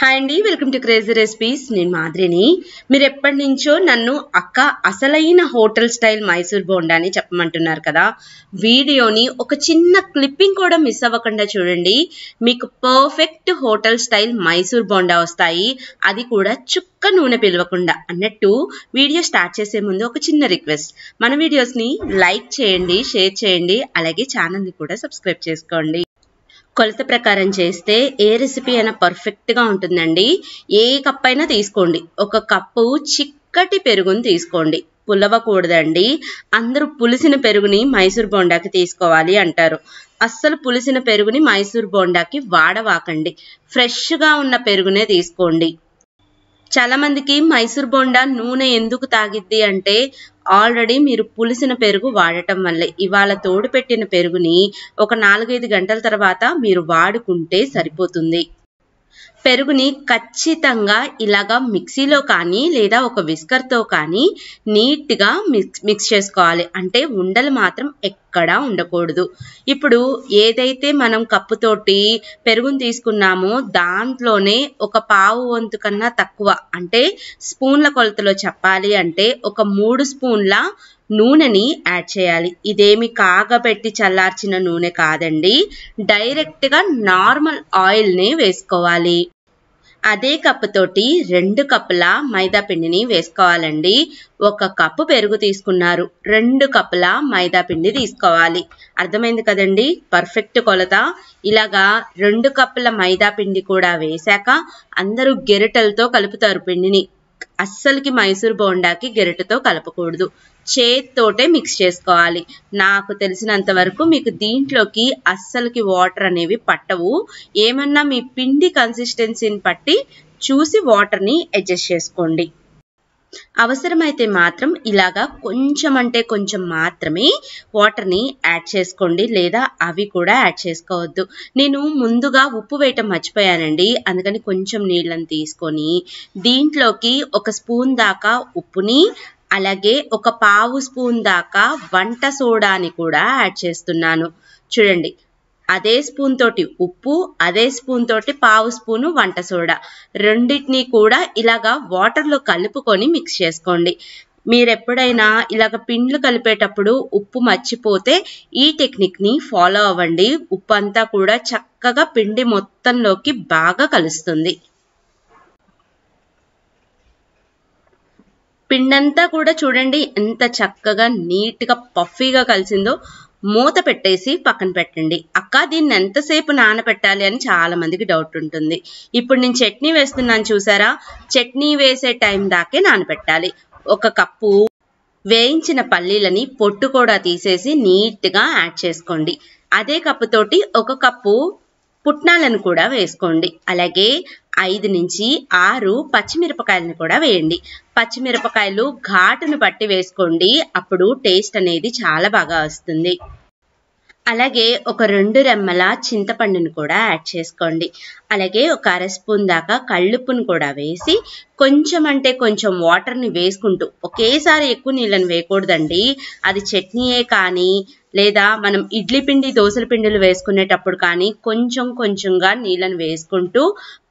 hi అండి welcome to Crazy recipes నేను మాదిరిని మీరు ఎప్పటి నుంచో నన్ను అక్క అసలైన హోటల్ స్టైల్ మైసూర్ బోండా అని చెప్పమంటున్నారు కదా వీడియోని ఒక చిన్న క్లిప్పింగ్ కూడా మిస్ అవ్వకుండా చూడండి మీకు perfect hotel style Mysore bonda వస్తాయి అది కూడా చుక్క నూనె పిలవకుండా అన్నట్టు వీడియో స్టార్ట్ చేసే ముందు ఒక చిన్న రిక్వెస్ట్ మన వీడియోస్ని లైక్ చేయండి షేర్ చేయండి అలాగే ఛానల్ని కూడా సబ్స్క్రైబ్ చేసుకోండి కొలత ప్రకారం చేస్తే ఏ రెసిపీ అయినా పర్ఫెక్ట్గా ఉంటుందండి ఏ కప్ అయినా తీసుకోండి ఒక కప్పు చిక్కటి పెరుగుని తీసుకోండి పులవకూడదండి అందరూ పులిసిన పెరుగుని మైసూర్ బోండాకి తీసుకోవాలి అంటారు అస్సలు పులిసిన పెరుగుని మైసూర్ బోండాకి వాడవాకండి ఫ్రెష్గా ఉన్న పెరుగునే తీసుకోండి చాలా మందికి మైసూర్ బోండా నూనె ఎందుకు తాగిద్ది అంటే ఆల్రెడీ మీరు పులిసిన పెరుగు వాడటం వల్లే ఇవాళ తోడు పెట్టిన పెరుగుని ఒక నాలుగైదు గంటల తర్వాత మీరు వాడుకుంటే సరిపోతుంది పెరుగుని ఖచ్చితంగా ఇలాగా మిక్సీలో కానీ లేదా ఒక విస్కర్తో కానీ నీట్గా మిక్స్ మిక్స్ చేసుకోవాలి అంటే ఉండలు మాత్రం ఎక్కడా ఉండకూడదు ఇప్పుడు ఏదైతే మనం కప్పుతోటి పెరుగుని తీసుకున్నామో దాంట్లోనే ఒక పావు వంతు కన్నా తక్కువ అంటే స్పూన్ల కొలతలో చెప్పాలి అంటే ఒక మూడు స్పూన్ల నూనెని యాడ్ చేయాలి ఇదేమి కాగబెట్టి చల్లార్చిన నూనె కాదండి డైరెక్ట్గా నార్మల్ ఆయిల్ని వేసుకోవాలి అదే కప్పుతోటి రెండు కప్పుల మైదా పిండిని వేసుకోవాలండి ఒక కప్పు పెరుగు తీసుకున్నారు రెండు కప్పుల మైదా పిండి తీసుకోవాలి అర్థమైంది కదండి పర్ఫెక్ట్ కొలత ఇలాగా రెండు కప్పుల మైదా పిండి కూడా వేశాక అందరూ గెరిటలతో కలుపుతారు పిండిని అస్సలకి మైసూర్ బోండాకి గెరటితో కలపకూడదు చేతితోటే మిక్స్ చేసుకోవాలి నాకు తెలిసినంత వరకు మీకు దీంట్లోకి అస్సలకి వాటర్ అనేవి పట్టవు ఏమన్నా మీ పిండి కన్సిస్టెన్సీని పట్టి చూసి వాటర్ని అడ్జస్ట్ చేసుకోండి అవసరమైతే మాత్రం ఇలాగా కొంచెం అంటే కొంచెం మాత్రమే వాటర్ని యాడ్ చేసుకోండి లేదా అవి కూడా యాడ్ చేసుకోవద్దు నేను ముందుగా ఉప్పు వేయటం మర్చిపోయానండి అందుకని కొంచెం నీళ్ళని తీసుకొని దీంట్లోకి ఒక స్పూన్ దాకా ఉప్పుని అలాగే ఒక పావు స్పూన్ దాకా వంట సోడాని కూడా యాడ్ చేస్తున్నాను చూడండి అదే స్పూన్ తోటి ఉప్పు అదే స్పూన్ తోటి పావు స్పూను వంట సోడా రెండింటినీ కూడా ఇలాగా వాటర్లో కలుపుకొని మిక్స్ చేసుకోండి మీరు ఎప్పుడైనా ఇలాగ పిండ్లు కలిపేటప్పుడు ఉప్పు మర్చిపోతే ఈ టెక్నిక్ని ఫాలో అవ్వండి ఉప్పు అంతా కూడా చక్కగా పిండి మొత్తంలోకి బాగా కలుస్తుంది పిండంతా కూడా చూడండి ఎంత చక్కగా నీట్గా పఫీగా కలిసిందో మూత పెట్టేసి పక్కన పెట్టండి అక్క దీన్ని ఎంతసేపు నానబెట్టాలి అని చాలా మందికి డౌట్ ఉంటుంది ఇప్పుడు నేను చట్నీ వేస్తున్నాను చూసారా చట్నీ వేసే టైం దాకే నానబెట్టాలి ఒక కప్పు వేయించిన పల్లీలని పొట్టు కూడా తీసేసి నీట్గా యాడ్ చేసుకోండి అదే కప్పుతోటి ఒక కప్పు పుట్నాలను కూడా వేసుకోండి అలాగే ఐదు నుంచి ఆరు పచ్చిమిరపకాయలను కూడా వేయండి పచ్చిమిరపకాయలు ఘాటును పట్టి వేసుకోండి అప్పుడు టేస్ట్ అనేది చాలా బాగా వస్తుంది అలాగే ఒక రెండు రెమ్మల చింతపండును కూడా యాడ్ చేసుకోండి అలాగే ఒక అర స్పూన్ దాకా కళ్ళుప్పును కూడా వేసి కొంచెం అంటే కొంచెం వాటర్ని వేసుకుంటూ ఒకేసారి ఎక్కువ నీళ్ళని వేయకూడదండి అది చట్నీయే కానీ లేదా మనం ఇడ్లీ పిండి దోశల పిండిలు వేసుకునేటప్పుడు కానీ కొంచెం కొంచెంగా నీళ్ళని వేసుకుంటూ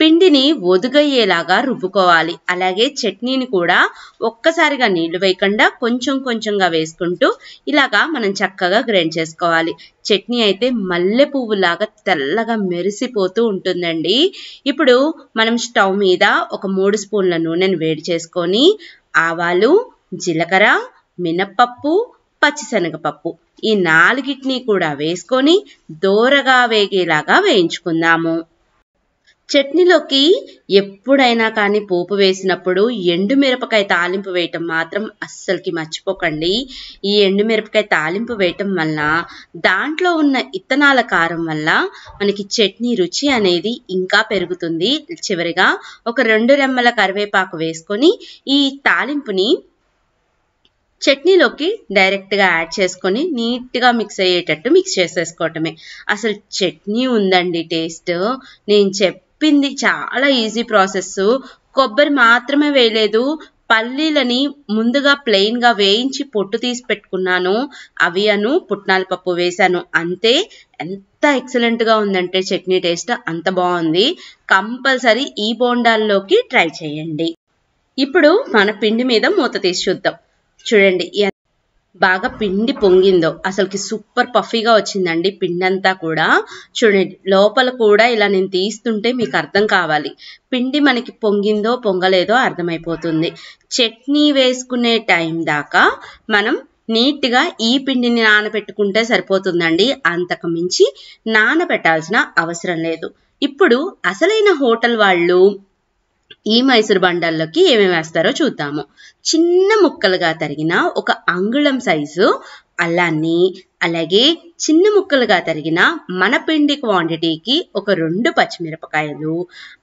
పిండిని ఒదుగయ్యేలాగా రుబ్బుకోవాలి అలాగే చట్నీని కూడా ఒక్కసారిగా నీళ్లు వేయకుండా కొంచెం కొంచెంగా వేసుకుంటూ ఇలాగా మనం చక్కగా గ్రైండ్ చేసుకోవాలి చట్నీ అయితే మల్లె పువ్వులాగా తెల్లగా మెరిసిపోతూ ఉంటుందండి ఇప్పుడు మనం స్టవ్ మీద ఒక మూడు స్పూన్ల నూనెను వేడి చేసుకొని ఆవాలు జీలకర్ర మినప్పప్పు పచ్చిశనగపప్పు ఈ నాలుగిటిని కూడా వేసుకొని దోరగా వేగేలాగా వేయించుకుందాము చట్నీలోకి ఎప్పుడైనా కానీ పోపు వేసినప్పుడు ఎండు మిరపకాయ తాలింపు వేయటం మాత్రం అస్సలకి మర్చిపోకండి ఈ ఎండు మిరపకాయ తాలింపు వేయటం వల్ల దాంట్లో ఉన్న ఇత్తనాల కారం వల్ల మనకి చట్నీ రుచి అనేది ఇంకా పెరుగుతుంది చివరిగా ఒక రెండు రెమ్మల కరివేపాకు వేసుకొని ఈ తాలింపుని చట్నీలోకి డైరెక్ట్గా యాడ్ చేసుకొని నీట్గా మిక్స్ అయ్యేటట్టు మిక్స్ చేసేసుకోవటమే అసలు చట్నీ ఉందండి టేస్ట్ నేను చెప్ చెప్పింది చాలా ఈజీ ప్రాసెస్ కొబ్బరి మాత్రమే వేయలేదు పల్లీలని ముందుగా గా వేయించి పొట్టు తీసి పెట్టుకున్నాను అవి అను పుట్నాల పప్పు వేశాను అంతే ఎంత ఎక్సలెంట్గా ఉందంటే చట్నీ టేస్ట్ అంత బాగుంది కంపల్సరీ ఈ బోండాల్లోకి ట్రై చేయండి ఇప్పుడు మన పిండి మీద మూత తీసి చూద్దాం చూడండి బాగా పిండి పొంగిందో అసలుకి సూపర్ పఫీగా వచ్చిందండి పిండి అంతా కూడా చూడండి లోపల కూడా ఇలా నేను తీస్తుంటే మీకు అర్థం కావాలి పిండి మనకి పొంగిందో పొంగలేదో అర్థమైపోతుంది చట్నీ వేసుకునే టైం దాకా మనం నీట్గా ఈ పిండిని నానబెట్టుకుంటే సరిపోతుందండి అంతకు మించి నానబెట్టాల్సిన అవసరం లేదు ఇప్పుడు అసలైన హోటల్ వాళ్ళు ఈ మైసూర్ బండల్లోకి ఏమేమి వేస్తారో చూద్దాము చిన్న ముక్కలుగా తరిగిన ఒక అంగుళం సైజు అల్లాన్ని అలాగే చిన్న ముక్కలుగా తరిగిన మన పిండి క్వాంటిటీకి ఒక రెండు పచ్చిమిరపకాయలు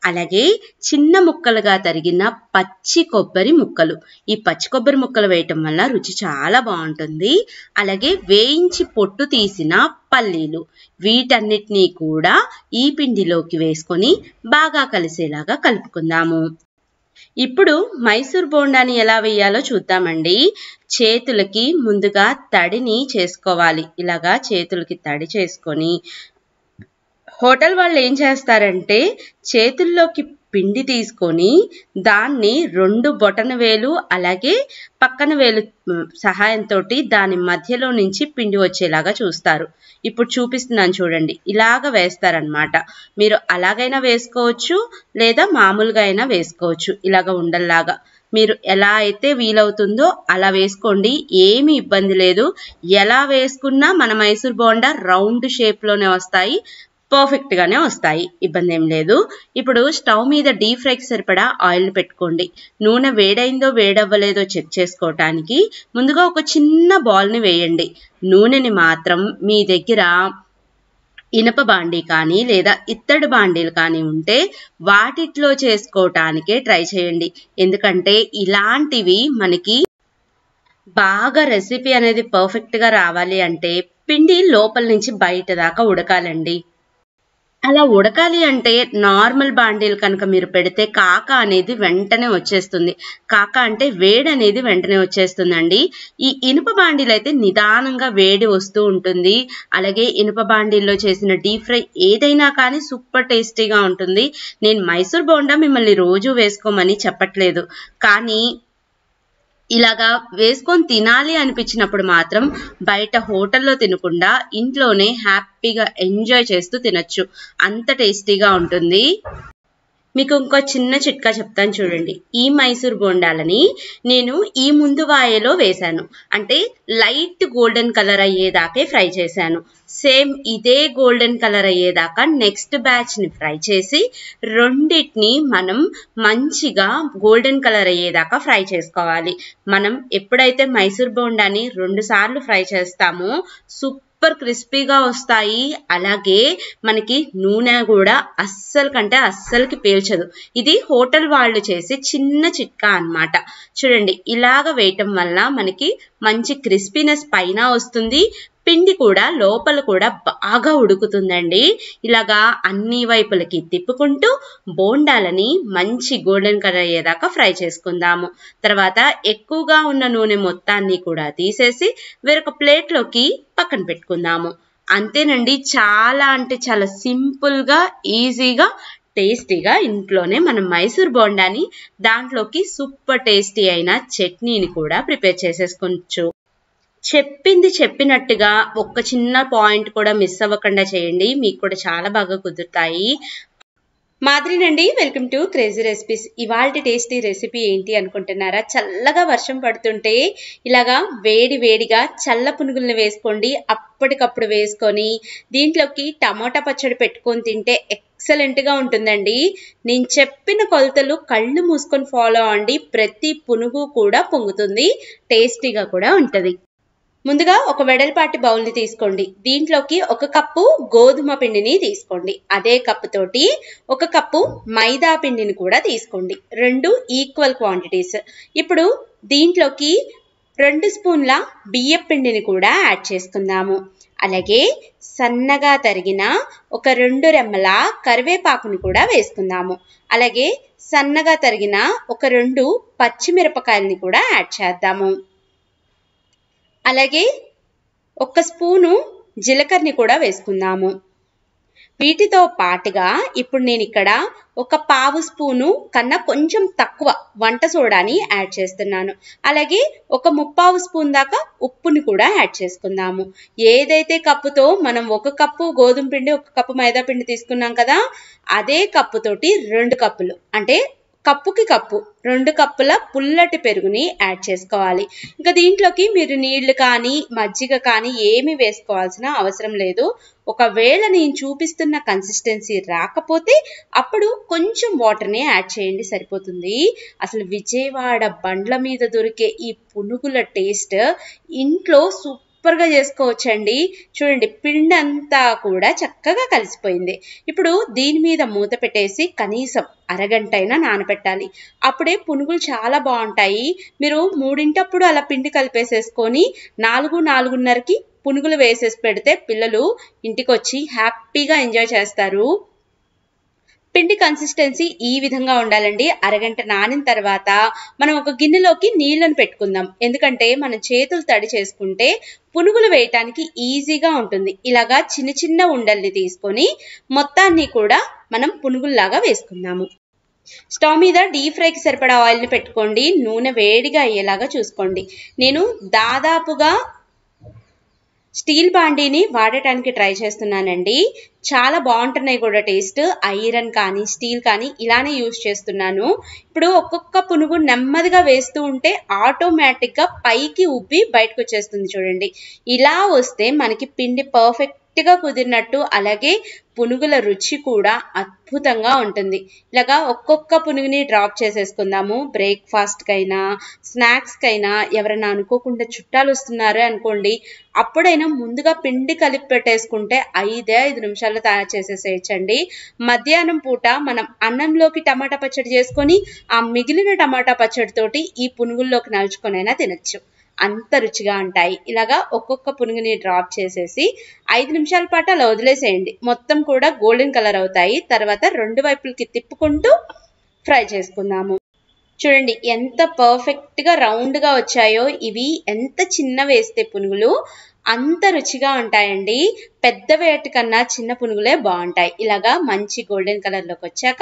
అలాగే చిన్న ముక్కలుగా తరిగిన పచ్చి కొబ్బరి ముక్కలు ఈ పచ్చి కొబ్బరి ముక్కలు వేయటం వల్ల రుచి చాలా బాగుంటుంది అలాగే వేయించి పొట్టు తీసిన పల్లీలు వీటన్నిటినీ కూడా ఈ పిండిలోకి వేసుకొని బాగా కలిసేలాగా కలుపుకుందాము ఇప్పుడు మైసూర్ బోండాని ఎలా వేయాలో చూద్దామండి చేతులకి ముందుగా తడిని చేసుకోవాలి ఇలాగా చేతులకి తడి చేసుకొని హోటల్ వాళ్ళు ఏం చేస్తారంటే చేతుల్లోకి పిండి తీసుకొని దాన్ని రెండు బొటన వేలు అలాగే పక్కన వేలు సహాయంతో దాని మధ్యలో నుంచి పిండి వచ్చేలాగా చూస్తారు ఇప్పుడు చూపిస్తున్నాను చూడండి ఇలాగ వేస్తారనమాట మీరు అలాగైనా వేసుకోవచ్చు లేదా మామూలుగా అయినా వేసుకోవచ్చు ఇలాగ ఉండల్లాగా మీరు ఎలా అయితే వీలవుతుందో అలా వేసుకోండి ఏమి ఇబ్బంది లేదు ఎలా వేసుకున్నా మన మైసూర్ బోండా రౌండ్ షేప్లోనే వస్తాయి పర్ఫెక్ట్గానే వస్తాయి ఇబ్బంది ఏం లేదు ఇప్పుడు స్టవ్ మీద డీప్ ఫ్రైకి సరిపడా ఆయిల్ పెట్టుకోండి నూనె వేడైందో వేడవ్వలేదో చెక్ చేసుకోవటానికి ముందుగా ఒక చిన్న బాల్ని వేయండి నూనెని మాత్రం మీ దగ్గర ఇనప బాండీ కానీ లేదా ఇత్తడి బాండీలు కానీ ఉంటే వాటిట్లో చేసుకోవటానికే ట్రై చేయండి ఎందుకంటే ఇలాంటివి మనకి బాగా రెసిపీ అనేది పర్ఫెక్ట్ గా రావాలి అంటే పిండి లోపల నుంచి బయట దాకా ఉడకాలండి అలా ఉడకాలి అంటే నార్మల్ బాండీలు కనుక మీరు పెడితే కాక అనేది వెంటనే వచ్చేస్తుంది కాక అంటే వేడి అనేది వెంటనే వచ్చేస్తుందండి ఈ ఇనుప బాండీలు అయితే నిదానంగా వేడి వస్తూ ఉంటుంది అలాగే ఇనుప బాండీల్లో చేసిన డీప్ ఫ్రై ఏదైనా కానీ సూపర్ టేస్టీగా ఉంటుంది నేను మైసూర్ బోండా మిమ్మల్ని రోజు వేసుకోమని చెప్పట్లేదు కానీ ఇలాగా వేసుకొని తినాలి అనిపించినప్పుడు మాత్రం బయట హోటల్లో తినకుండా ఇంట్లోనే హ్యాపీగా ఎంజాయ్ చేస్తూ తినచ్చు అంత టేస్టీగా ఉంటుంది మీకు ఇంకో చిన్న చిట్కా చెప్తాను చూడండి ఈ మైసూర్ బోండాలని నేను ఈ ముందు వాయలో వేశాను అంటే లైట్ గోల్డెన్ కలర్ అయ్యేదాకే ఫ్రై చేశాను సేమ్ ఇదే గోల్డెన్ కలర్ అయ్యేదాకా నెక్స్ట్ బ్యాచ్ని ఫ్రై చేసి రెండింటిని మనం మంచిగా గోల్డెన్ కలర్ అయ్యేదాకా ఫ్రై చేసుకోవాలి మనం ఎప్పుడైతే మైసూర్ బోండాని రెండుసార్లు ఫ్రై చేస్తామో సూప్ సూపర్ క్రిస్పీగా వస్తాయి అలాగే మనకి నూనె కూడా అస్సలు కంటే అస్సలకి పేల్చదు ఇది హోటల్ వాళ్ళు చేసే చిన్న చిట్కా అనమాట చూడండి ఇలాగ వేయటం వల్ల మనకి మంచి క్రిస్పీనెస్ పైన వస్తుంది పిండి కూడా లోపల కూడా బాగా ఉడుకుతుందండి ఇలాగా అన్ని వైపులకి తిప్పుకుంటూ బోండాలని మంచి గోల్డెన్ కలర్ అయ్యేదాకా ఫ్రై చేసుకుందాము తర్వాత ఎక్కువగా ఉన్న నూనె మొత్తాన్ని కూడా తీసేసి వేరొక ప్లేట్లోకి పక్కన పెట్టుకుందాము అంతేనండి చాలా అంటే చాలా సింపుల్గా ఈజీగా టేస్టీగా ఇంట్లోనే మనం మైసూర్ బోండాని దాంట్లోకి సూపర్ టేస్టీ అయిన చట్నీని కూడా ప్రిపేర్ చేసేసుకోవచ్చు చెప్పింది చెప్పినట్టుగా ఒక్క చిన్న పాయింట్ కూడా మిస్ అవ్వకుండా చేయండి మీకు కూడా చాలా బాగా కుదురుతాయి మాదిరినండి వెల్కమ్ టు క్రేజీ రెసిపీస్ ఇవాళ టేస్టీ రెసిపీ ఏంటి అనుకుంటున్నారా చల్లగా వర్షం పడుతుంటే ఇలాగా వేడి వేడిగా చల్ల పునుగులను వేసుకోండి అప్పటికప్పుడు వేసుకొని దీంట్లోకి టమాటా పచ్చడి పెట్టుకొని తింటే ఎక్సలెంట్గా ఉంటుందండి నేను చెప్పిన కొలతలు కళ్ళు మూసుకొని ఫాలో అవ్వండి ప్రతి పునుగు కూడా పొంగుతుంది టేస్టీగా కూడా ఉంటుంది ముందుగా ఒక వెడల్పాటి బౌల్ని తీసుకోండి దీంట్లోకి ఒక కప్పు గోధుమ పిండిని తీసుకోండి అదే కప్పుతోటి ఒక కప్పు మైదా పిండిని కూడా తీసుకోండి రెండు ఈక్వల్ క్వాంటిటీస్ ఇప్పుడు దీంట్లోకి రెండు స్పూన్ల బియ్యం పిండిని కూడా యాడ్ చేసుకుందాము అలాగే సన్నగా తరిగిన ఒక రెండు రెమ్మల కరివేపాకుని కూడా వేసుకుందాము అలాగే సన్నగా తరిగిన ఒక రెండు పచ్చిమిరపకాయలని కూడా యాడ్ చేద్దాము అలాగే ఒక్క స్పూను జీలకర్రని కూడా వేసుకుందాము వీటితో పాటుగా ఇప్పుడు నేను ఇక్కడ ఒక పావు స్పూను కన్నా కొంచెం తక్కువ వంట సోడాని యాడ్ చేస్తున్నాను అలాగే ఒక ముప్పావు స్పూన్ దాకా ఉప్పుని కూడా యాడ్ చేసుకుందాము ఏదైతే కప్పుతో మనం ఒక కప్పు గోధుమ పిండి ఒక కప్పు మైదా పిండి తీసుకున్నాం కదా అదే కప్పుతోటి రెండు కప్పులు అంటే కప్పుకి కప్పు రెండు కప్పుల పుల్లటి పెరుగుని యాడ్ చేసుకోవాలి ఇంకా దీంట్లోకి మీరు నీళ్లు కానీ మజ్జిగ కానీ ఏమి వేసుకోవాల్సిన అవసరం లేదు ఒకవేళ నేను చూపిస్తున్న కన్సిస్టెన్సీ రాకపోతే అప్పుడు కొంచెం వాటర్ని యాడ్ చేయండి సరిపోతుంది అసలు విజయవాడ బండ్ల మీద దొరికే ఈ పునుగుల టేస్ట్ ఇంట్లో సూపర్ సూపర్ గా చేసుకోవచ్చండి చూడండి పిండి అంతా కూడా చక్కగా కలిసిపోయింది ఇప్పుడు దీని మీద మూత పెట్టేసి కనీసం అరగంట అయినా నానబెట్టాలి అప్పుడే పునుగులు చాలా బాగుంటాయి మీరు మూడింటప్పుడు అలా పిండి కలిపేసేసుకొని నాలుగు నాలుగున్నరకి పునుగులు వేసేసి పెడితే పిల్లలు ఇంటికి వచ్చి హ్యాపీగా ఎంజాయ్ చేస్తారు పిండి కన్సిస్టెన్సీ ఈ విధంగా ఉండాలండి అరగంట నానిన తర్వాత మనం ఒక గిన్నెలోకి నీళ్ళను పెట్టుకుందాం ఎందుకంటే మనం చేతులు తడి చేసుకుంటే పునుగులు వేయటానికి ఈజీగా ఉంటుంది ఇలాగా చిన్న చిన్న ఉండల్ని తీసుకొని మొత్తాన్ని కూడా మనం పునుగుల్లాగా వేసుకుందాము స్టవ్ మీద డీప్ ఫ్రైకి సరిపడా ఆయిల్ని పెట్టుకోండి నూనె వేడిగా అయ్యేలాగా చూసుకోండి నేను దాదాపుగా స్టీల్ బాండీని వాడటానికి ట్రై చేస్తున్నానండి చాలా బాగుంటున్నాయి కూడా టేస్ట్ ఐరన్ కానీ స్టీల్ కానీ ఇలానే యూజ్ చేస్తున్నాను ఇప్పుడు ఒక్కొక్క పునుగు నెమ్మదిగా వేస్తూ ఉంటే ఆటోమేటిక్గా పైకి ఉబ్బి బయటకు వచ్చేస్తుంది చూడండి ఇలా వస్తే మనకి పిండి పర్ఫెక్ట్ గట్టిగా కుదిరినట్టు అలాగే పునుగుల రుచి కూడా అద్భుతంగా ఉంటుంది ఇలాగా ఒక్కొక్క పునుగుని డ్రాప్ చేసేసుకుందాము బ్రేక్ఫాస్ట్కైనా స్నాక్స్కైనా ఎవరైనా అనుకోకుండా చుట్టాలు వస్తున్నారు అనుకోండి అప్పుడైనా ముందుగా పిండి కలిపి పెట్టేసుకుంటే ఐదే ఐదు నిమిషాల్లో తయారు చేసేసేయచ్చండి మధ్యాహ్నం పూట మనం అన్నంలోకి టమాటా పచ్చడి చేసుకొని ఆ మిగిలిన టమాటా పచ్చడితోటి ఈ పునుగుల్లోకి నలుచుకొనైనా తినచ్చు అంత రుచిగా ఉంటాయి ఇలాగా ఒక్కొక్క పునుగుని డ్రాప్ చేసేసి ఐదు నిమిషాల పాటు అలా వదిలేసేయండి మొత్తం కూడా గోల్డెన్ కలర్ అవుతాయి తర్వాత రెండు వైపులకి తిప్పుకుంటూ ఫ్రై చేసుకుందాము చూడండి ఎంత పర్ఫెక్ట్గా రౌండ్గా వచ్చాయో ఇవి ఎంత చిన్న వేస్తే పునుగులు అంత రుచిగా ఉంటాయండి పెద్ద వేట కన్నా చిన్న పునుగులే బాగుంటాయి ఇలాగా మంచి గోల్డెన్ కలర్లోకి వచ్చాక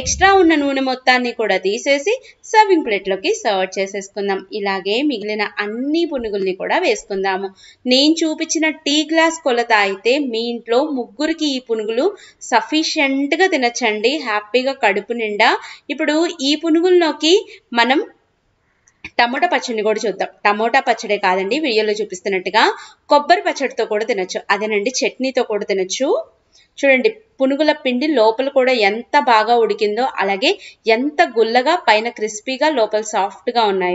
ఎక్స్ట్రా ఉన్న నూనె మొత్తాన్ని కూడా తీసేసి సర్వింగ్ ప్లేట్లోకి సర్వ్ చేసేసుకుందాం ఇలాగే మిగిలిన అన్ని పునుగుల్ని కూడా వేసుకుందాము నేను చూపించిన టీ గ్లాస్ కొలత అయితే మీ ఇంట్లో ముగ్గురికి ఈ పునుగులు సఫిషియంట్గా తినచ్చండి హ్యాపీగా కడుపు నిండా ఇప్పుడు ఈ పునుగుల్లోకి మనం టమోటా పచ్చడిని కూడా చూద్దాం టమోటా పచ్చడే కాదండి వీడియోలో చూపిస్తున్నట్టుగా కొబ్బరి పచ్చడితో కూడా తినొచ్చు అదేనండి చట్నీతో కూడా తినొచ్చు చూడండి పునుగుల పిండి లోపల కూడా ఎంత బాగా ఉడికిందో అలాగే ఎంత గుల్లగా పైన క్రిస్పీగా లోపల సాఫ్ట్గా ఉన్నాయి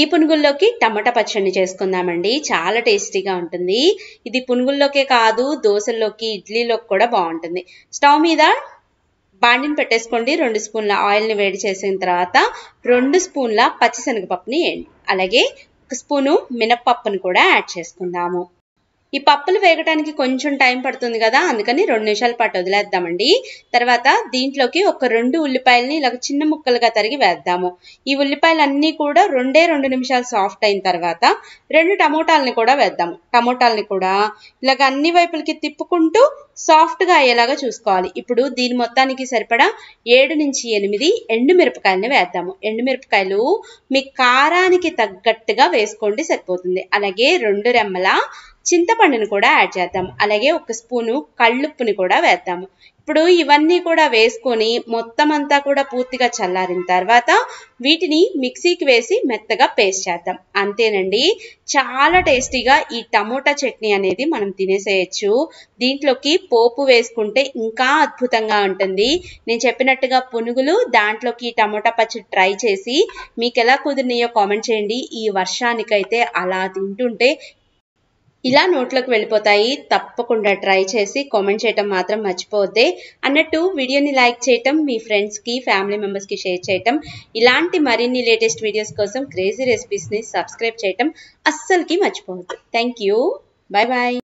ఈ పునుగుల్లోకి టమాటా పచ్చడిని చేసుకుందామండి చాలా టేస్టీగా ఉంటుంది ఇది పునుగుల్లోకే కాదు దోశల్లోకి ఇడ్లీలోకి కూడా బాగుంటుంది స్టవ్ మీద బాండిని పెట్టేసుకోండి రెండు స్పూన్ల ఆయిల్ని వేడి చేసిన తర్వాత రెండు స్పూన్ల పచ్చిశనగపప్పుని వేయండి అలాగే ఒక స్పూను మినప్పప్పును కూడా యాడ్ చేసుకుందాము ఈ పప్పులు వేగటానికి కొంచెం టైం పడుతుంది కదా అందుకని రెండు నిమిషాల పాటు వదిలేద్దామండి తర్వాత దీంట్లోకి ఒక రెండు ఉల్లిపాయలని ఇలా చిన్న ముక్కలుగా తరిగి వేద్దాము ఈ ఉల్లిపాయలన్నీ కూడా రెండే రెండు నిమిషాలు సాఫ్ట్ అయిన తర్వాత రెండు టమోటాలని కూడా వేద్దాము టమోటాలని కూడా ఇలాగ అన్ని వైపులకి తిప్పుకుంటూ సాఫ్ట్గా అయ్యేలాగా చూసుకోవాలి ఇప్పుడు దీని మొత్తానికి సరిపడా ఏడు నుంచి ఎనిమిది ఎండుమిరపకాయలని వేద్దాము ఎండుమిరపకాయలు మీ కారానికి తగ్గట్టుగా వేసుకోండి సరిపోతుంది అలాగే రెండు రెమ్మల చింతపండుని కూడా యాడ్ చేద్దాం అలాగే ఒక స్పూను కళ్ళుప్పుని కూడా వేద్దాము ఇప్పుడు ఇవన్నీ కూడా వేసుకొని మొత్తం అంతా కూడా పూర్తిగా చల్లారిన తర్వాత వీటిని మిక్సీకి వేసి మెత్తగా పేస్ట్ చేద్దాం అంతేనండి చాలా టేస్టీగా ఈ టమోటా చట్నీ అనేది మనం తినేసేయచ్చు దీంట్లోకి పోపు వేసుకుంటే ఇంకా అద్భుతంగా ఉంటుంది నేను చెప్పినట్టుగా పునుగులు దాంట్లోకి టమోటా పచ్చడి ట్రై చేసి మీకు ఎలా కుదిరినాయో కామెంట్ చేయండి ఈ వర్షానికైతే అలా తింటుంటే ఇలా నోట్లోకి వెళ్ళిపోతాయి తప్పకుండా ట్రై చేసి కామెంట్ చేయటం మాత్రం మర్చిపోద్ది అన్నట్టు వీడియోని లైక్ చేయటం మీ ఫ్రెండ్స్కి ఫ్యామిలీ మెంబర్స్కి షేర్ చేయటం ఇలాంటి మరిన్ని లేటెస్ట్ వీడియోస్ కోసం క్రేజీ రెసిపీస్ని సబ్స్క్రైబ్ చేయటం అస్సలకి మర్చిపోవద్దు థ్యాంక్ యూ బై బాయ్